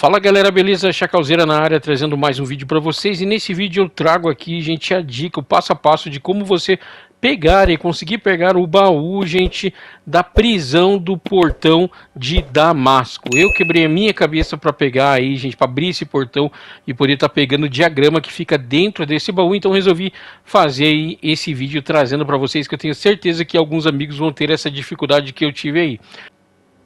Fala galera, beleza? Chacalzeira na área trazendo mais um vídeo para vocês e nesse vídeo eu trago aqui, gente, a dica, o passo a passo de como você pegar e conseguir pegar o baú, gente, da prisão do portão de Damasco. Eu quebrei a minha cabeça para pegar aí, gente, para abrir esse portão e poder estar tá pegando o diagrama que fica dentro desse baú. Então resolvi fazer esse vídeo trazendo para vocês que eu tenho certeza que alguns amigos vão ter essa dificuldade que eu tive aí.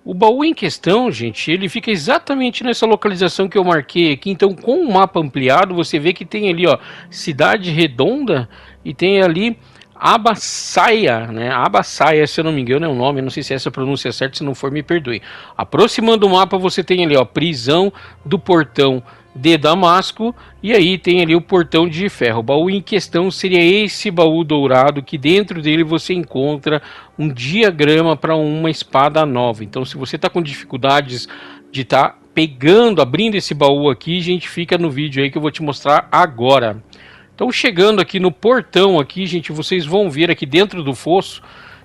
O baú em questão, gente, ele fica exatamente nessa localização que eu marquei aqui. Então, com o mapa ampliado, você vê que tem ali, ó, Cidade Redonda e tem ali Abassaia, né? Abassaia, se eu não me engano, é o nome. Não sei se é essa pronúncia é certa, se não for, me perdoe. Aproximando o mapa, você tem ali, ó, Prisão do Portão de Damasco, e aí tem ali o portão de ferro. O baú em questão seria esse baú dourado, que dentro dele você encontra um diagrama para uma espada nova. Então, se você está com dificuldades de estar tá pegando, abrindo esse baú aqui, gente, fica no vídeo aí que eu vou te mostrar agora. Então, chegando aqui no portão aqui, gente, vocês vão ver aqui dentro do fosso,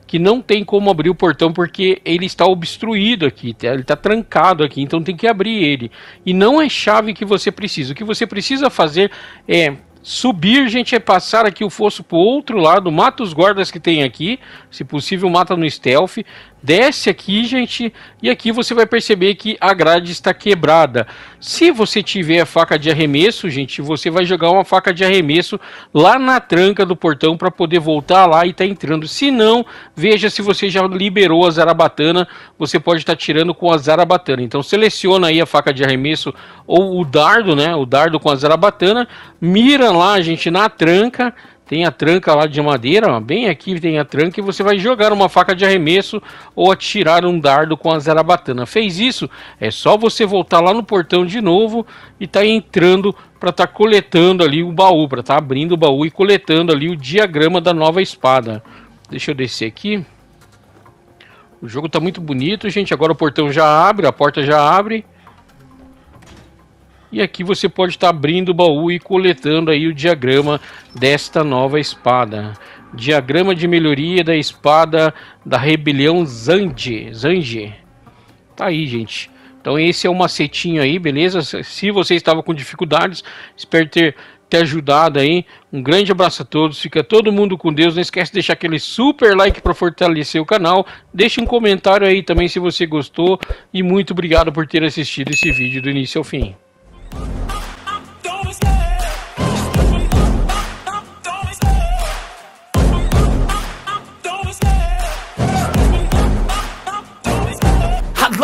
que não tem como abrir o portão porque ele está obstruído aqui, tá? ele está trancado aqui, então tem que abrir ele. E não é chave que você precisa. O que você precisa fazer é Subir, gente, é passar aqui o fosso pro outro lado, mata os guardas que tem aqui, se possível mata no stealth, desce aqui, gente, e aqui você vai perceber que a grade está quebrada. Se você tiver a faca de arremesso, gente, você vai jogar uma faca de arremesso lá na tranca do portão para poder voltar lá e tá entrando. Se não, veja se você já liberou a zarabatana, você pode estar tá tirando com a zarabatana. Então seleciona aí a faca de arremesso ou o dardo, né, o dardo com a zarabatana, mira lá lá, gente, na tranca, tem a tranca lá de madeira, ó, bem aqui tem a tranca, e você vai jogar uma faca de arremesso ou atirar um dardo com a zarabatana. Fez isso? É só você voltar lá no portão de novo e tá entrando para tá coletando ali o baú, para tá abrindo o baú e coletando ali o diagrama da nova espada. Deixa eu descer aqui. O jogo tá muito bonito, gente. Agora o portão já abre, a porta já abre. E aqui você pode estar tá abrindo o baú e coletando aí o diagrama desta nova espada. Diagrama de melhoria da espada da rebelião Zange. Zange. Tá aí, gente. Então esse é o macetinho aí, beleza? Se você estava com dificuldades, espero ter te ajudado aí. Um grande abraço a todos. Fica todo mundo com Deus. Não esquece de deixar aquele super like para fortalecer o canal. Deixe um comentário aí também se você gostou e muito obrigado por ter assistido esse vídeo do início ao fim.